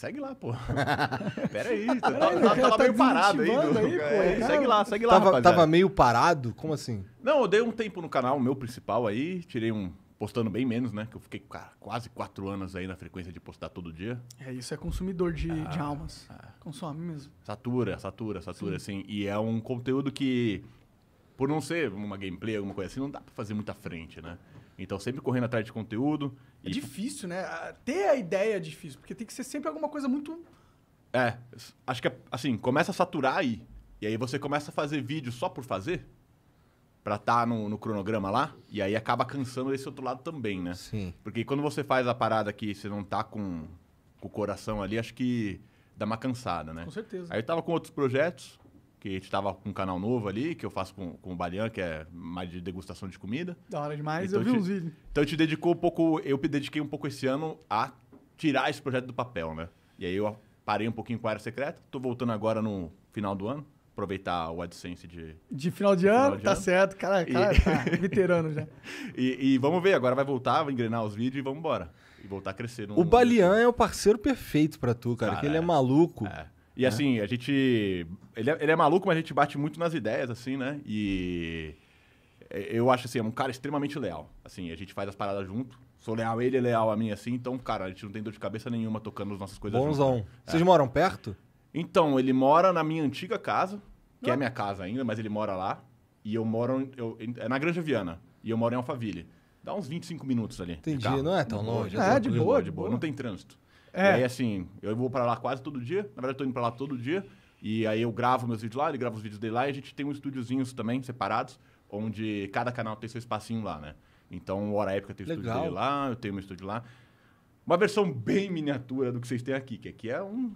segue lá, pô. Pera aí, tá, tá, tá, tava meio parado aí. aí pô, é, cara, é. segue lá, segue lá, tava, rapaziada. Tava meio parado? Como assim? Não, eu dei um tempo no canal, meu principal aí, tirei um... Postando bem menos, né? Que eu fiquei cara, quase quatro anos aí na frequência de postar todo dia. É, isso é consumidor de, ah, de almas. Ah. Consome mesmo. Satura, satura, satura, Sim. assim. E é um conteúdo que, por não ser uma gameplay, alguma coisa assim, não dá pra fazer muita frente, né? Então, sempre correndo atrás de conteúdo. É e... difícil, né? Ter a ideia é difícil, porque tem que ser sempre alguma coisa muito. É, acho que, é, assim, começa a saturar aí. E aí você começa a fazer vídeo só por fazer, pra estar tá no, no, cronograma lá, e aí acaba cansando esse outro lado também, né? Sim. Porque quando você faz a parada que você não tá com, com o coração ali, acho que dá uma cansada, né? Com certeza. Aí eu tava com outros projetos, que a gente tava com um canal novo ali, que eu faço com, com o Balian, que é mais de degustação de comida. Da hora demais, então eu vi uns vídeos. Então eu te dedicou um pouco, eu me dediquei um pouco esse ano a tirar esse projeto do papel, né? E aí eu parei um pouquinho com a área secreta, tô voltando agora no final do ano, aproveitar o AdSense de... De final de, de ano? Final de tá ano. certo, cara, cara e... tá veterano já. e, e, vamos ver, agora vai voltar, vai engrenar os vídeos e vamos embora. E voltar a crescer. No, o Balian no... é o parceiro perfeito para tu, cara, cara que ele é, é maluco. É e é. assim, a gente. Ele é, ele é maluco, mas a gente bate muito nas ideias, assim, né? E. Eu acho assim, é um cara extremamente leal. Assim, a gente faz as paradas junto. Sou leal a ele, é leal a mim, assim. Então, cara, a gente não tem dor de cabeça nenhuma tocando as nossas coisas Bonzão. Junto, né? é. Vocês é. moram perto? Então, ele mora na minha antiga casa, que não. é ah. minha casa ainda, mas ele mora lá. E eu moro. Eu, é na Granja Viana. E eu moro em Alphaville. Dá uns 25 minutos ali. Entendi, não é tão longe. É, é de boa, de boa. Não tem trânsito. É. E aí, assim, eu vou para lá quase todo dia. Na verdade, eu tô indo para lá todo dia. E aí eu gravo meus vídeos lá, ele grava os vídeos dele lá. E a gente tem uns estúdiozinhos também, separados, onde cada canal tem seu espacinho lá, né? Então, Hora Épica tem o estúdio dele lá, eu tenho meu estúdio lá. Uma versão bem miniatura do que vocês têm aqui, que aqui é um...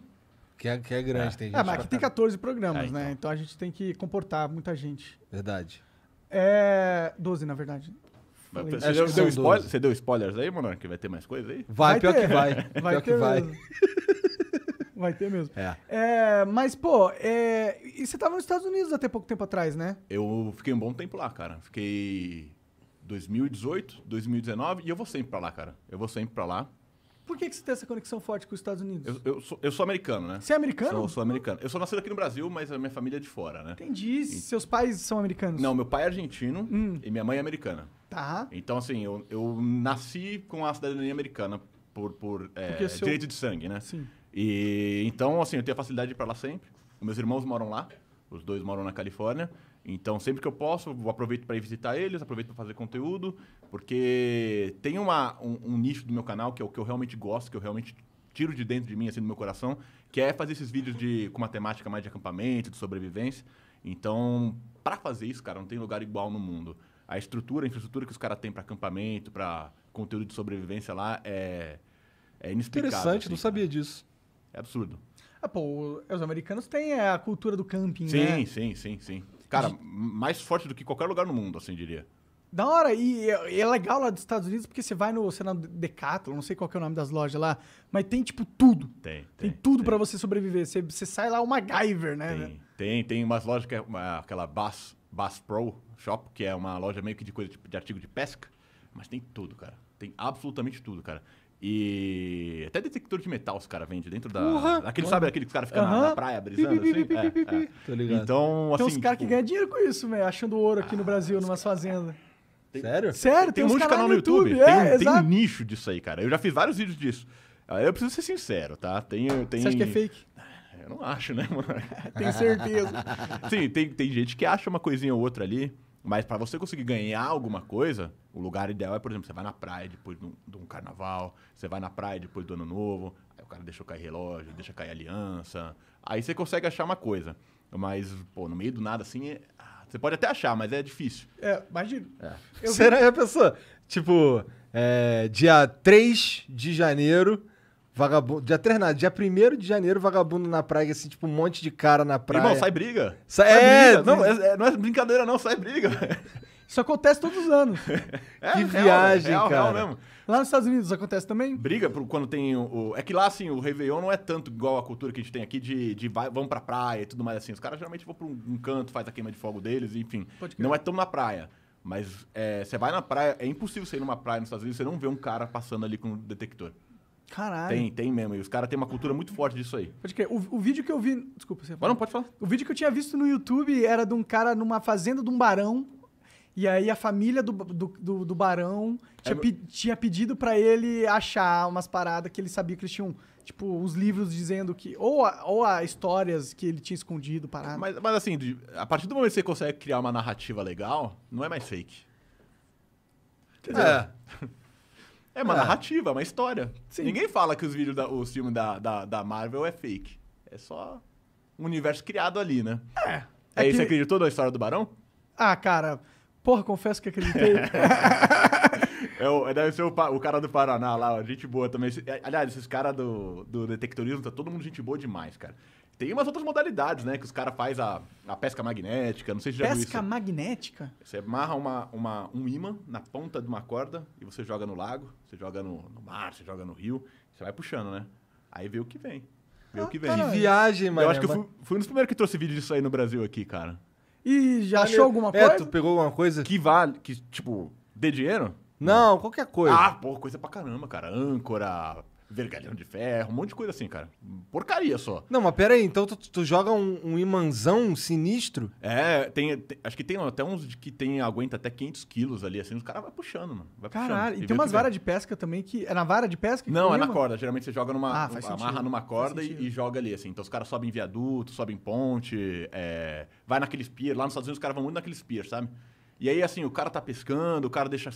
Que é, que é grande, é. tem ah, gente. Ah, mas aqui tem 14 programas, é, né? então. né? Então a gente tem que comportar muita gente. Verdade. É... 12, na verdade. É, você, já deu spoiler, você deu spoilers aí, que Vai ter mais coisa aí? Vai, vai pior ter. que vai. Vai pior ter que vai. Mesmo. vai ter mesmo. É. é mas, pô, é, e você tava nos Estados Unidos até pouco tempo atrás, né? Eu fiquei um bom tempo lá, cara. Fiquei 2018, 2019 e eu vou sempre pra lá, cara. Eu vou sempre pra lá. Por que, que você tem essa conexão forte com os Estados Unidos? Eu, eu, sou, eu sou, americano, né? Você é americano? Sou, sou americano. Eu sou nascido aqui no Brasil, mas a minha família é de fora, né? Entendi. E... Seus pais são americanos? Não, meu pai é argentino hum. e minha mãe é americana. Tá. Então, assim, eu, eu nasci com a cidadania americana por, por é, seu... direito de sangue, né? Sim. E então, assim, eu tenho a facilidade de ir pra lá sempre. Os meus irmãos moram lá, os dois moram na Califórnia. Então, sempre que eu posso, eu aproveito para ir visitar eles, aproveito para fazer conteúdo, porque tem uma, um, um, nicho do meu canal que é o que eu realmente gosto, que eu realmente tiro de dentro de mim, assim, do meu coração, que é fazer esses vídeos de, com uma temática mais de acampamento, de sobrevivência. Então, para fazer isso, cara, não tem lugar igual no mundo a estrutura, a infraestrutura que os caras têm para acampamento, para conteúdo de sobrevivência lá é, é inexplicável. Interessante, assim, não sabia disso. É absurdo. Ah, pô, os americanos têm a cultura do camping, sim, né? Sim, sim, sim, Cara, de... mais forte do que qualquer lugar no mundo, assim, diria. Da hora, e é legal lá dos Estados Unidos porque você vai no, sei lá, Decathlon, não sei qual é o nome das lojas lá, mas tem tipo tudo. Tem. Tem, tem tudo para você sobreviver. Você, você sai lá uma MacGyver, né? Tem, tem, tem umas lojas que é uma, aquela Bass, Bass Pro, Shop, que é uma loja meio que de coisa de, tipo, de artigo de pesca, mas tem tudo, cara. Tem absolutamente tudo, cara. E até detector de metal os caras vendem dentro da. Uhum. Aquele, sabe aquele que os caras ficam uhum. na, na, praia brisando assim? é, é. ligado. Então, assim. Tem uns assim, caras tipo... que ganham dinheiro com isso, velho, achando ouro aqui ah, no Brasil, numas cara... fazendas. É. Tem... Sério? Sério, tem, tem um monte de canal no YouTube. YouTube. É, tem, tem, um nicho disso aí, cara. Eu já fiz vários vídeos disso. Ah, eu preciso ser sincero, tá? Tem, tem... Você acha que é fake? Ah, eu não acho, né, mano? Tenho certeza. Sim, tem, tem gente que acha uma coisinha ou outra ali. Mas para você conseguir ganhar alguma coisa, o lugar ideal é, por exemplo, você vai na praia depois de um, de um carnaval, você vai na praia depois do ano novo, aí o cara deixa cair relógio, deixa cair aliança. Aí você consegue achar uma coisa. Mas, pô, no meio do nada assim, é... Ah, você pode até achar, mas é difícil. É, imagina. É. Será que a pessoa, tipo, é, dia 3 de janeiro Vagabundo. Dia 3 Dia 1 de janeiro, vagabundo na praia, assim, tipo, um monte de cara na praia. Irmão, sai briga. Sai, é, é, briga. Não, é, é, não é brincadeira, não, sai briga. Isso acontece todos os anos. é, que viagem, real, cara. Real, mesmo. Lá nos Estados Unidos acontece também? Briga por quando tem o. É que lá, assim, o Réveillon não é tanto igual a cultura que a gente tem aqui de, de vai, pra praia e tudo mais assim. Os caras geralmente vão pra um, um canto, faz a queima de fogo deles, enfim. Não é tão na praia. Mas é, você é, vai na praia, é impossível você ir numa praia nos Estados Unidos e você não vê um cara passando ali com um detector. Caralho. Tem, tem mesmo. E os caras têm uma cultura muito forte disso aí. Pode crer. O, o vídeo que eu vi. Desculpa, você. Pode, não, pode falar. O vídeo que eu tinha visto no YouTube era de um cara numa fazenda de um barão. E aí a família do, do, do, do barão tinha, é, pe, tinha pedido para ele achar umas paradas que ele sabia que eles tinham. Tipo, uns livros dizendo que. Ou a, ou a histórias que ele tinha escondido, parado. Mas, mas assim, a partir do momento que você consegue criar uma narrativa legal, não é mais fake. Quer dizer. É. É uma é. narrativa, é uma história. Sim. Ninguém fala que os vídeos, da, os filmes da, da, da, Marvel é fake. É só um universo criado ali, né? É. é, é aí é que... você acreditou na história do Barão? Ah, cara. Porra, confesso que acreditei. É o, é, deve ser o, o, cara do Paraná lá, gente boa também. Aliás, esses caras do, do detectorismo, tá todo mundo gente boa demais, cara. Tem umas outras modalidades, né? Que os caras fazem a, a pesca magnética, não sei se já pesca viu Pesca magnética? Você amarra uma, uma, um imã na ponta de uma corda e você joga no lago, você joga no, no mar, você joga no rio, você vai puxando, né? Aí vê o que vem. Vê ah, o que vem. Que viagem, mano. Eu acho que eu fui, um dos primeiros que trouxe vídeo disso aí no Brasil aqui, cara. E já Valeu. achou alguma coisa? É, tu pegou alguma coisa? Que vale, que tipo, dê dinheiro? Não, qualquer coisa. Ah, pô, coisa pra caramba, cara. Âncora, vergalhão de ferro, um monte de coisa assim, cara. Porcaria só. Não, mas pera aí, então tu, tu joga um, um imãzão sinistro? É, tem, tem, acho que tem até uns que tem, aguenta até 500 quilos ali, assim, os caras vai puxando, mano. Vai Caralho, puxando, e tem umas varas de pesca também que... É na vara de pesca? Não, é na corda. Geralmente você joga numa... Ah, faz amarra numa corda e, e, joga ali, assim. Então os caras sobem viaduto, sobem ponte, é, vai naqueles pier. Lá nos Estados Unidos os caras vão muito naqueles pier, sabe? E aí, assim, o cara tá pescando, o cara deixa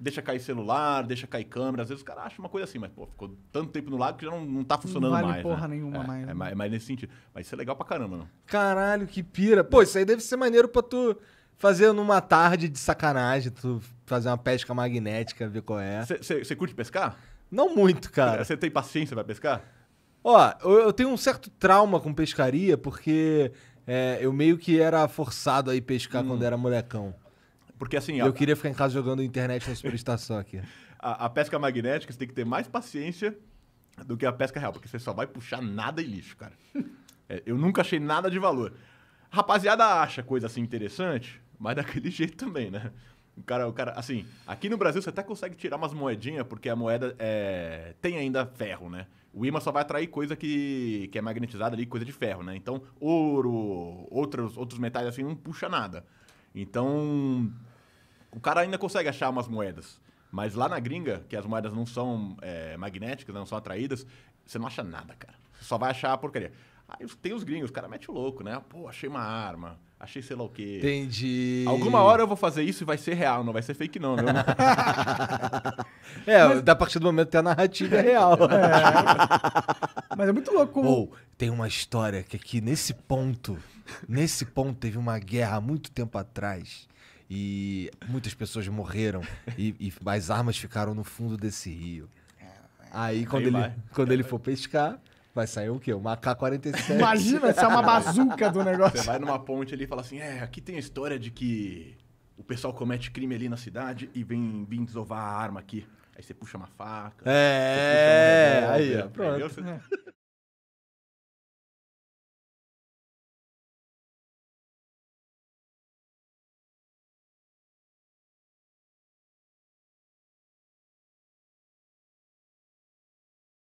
deixa cair celular, deixa cair câmera. Às vezes o cara acha uma coisa assim, mas pô, ficou tanto tempo no lago que já não, não tá funcionando mais. Não vale mais, porra né? nenhuma é, mais. É, né? é, mais, mais nesse sentido. Mas isso é legal pra caramba, não? Caralho, que pira. Pô, isso aí deve ser maneiro pra tu fazer numa tarde de sacanagem, tu fazer uma pesca magnética, ver qual é. Você curte pescar? Não muito, cara. Você tem paciência pra pescar? Ó, eu, eu tenho um certo trauma com pescaria, porque é, eu meio que era forçado a ir pescar hum. quando era molecão. Porque assim. Eu a, queria ficar em casa jogando internet na superestação aqui. A, a, pesca magnética, você tem que ter mais paciência do que a pesca real, porque você só vai puxar nada e lixo, cara. é, eu nunca achei nada de valor. rapaziada acha coisa assim interessante, mas daquele jeito também, né? O cara, o cara, assim, aqui no Brasil você até consegue tirar umas moedinhas, porque a moeda é, tem ainda ferro, né? O imã só vai atrair coisa que, que é magnetizada ali, coisa de ferro, né? Então, ouro, outros, outros metais assim, não puxa nada. Então, o cara ainda consegue achar umas moedas. Mas lá na gringa, que as moedas não são é, magnéticas, não são atraídas, você não acha nada, cara. Você só vai achar a porcaria. Aí tem os gringos, o cara mete o louco, né? Pô, achei uma arma, achei sei lá o quê. Entendi. Alguma hora eu vou fazer isso e vai ser real, não vai ser fake, não, viu? é, Mas... da partir do momento que a narrativa é real. É. Mas é muito louco. Ou oh, tem uma história que aqui nesse ponto, nesse ponto teve uma guerra há muito tempo atrás e muitas pessoas morreram e, e as armas ficaram no fundo desse rio. Aí quando Aí ele vai. quando ele for pescar, Vai sair o quê? Uma K-47. Imagina, isso é uma bazuca do negócio. Você vai numa ponte ali e fala assim: é, aqui tem a história de que o pessoal comete crime ali na cidade e vem, vem desovar a arma aqui. Aí você puxa uma faca. É, puxa aí, ó, pronto. É,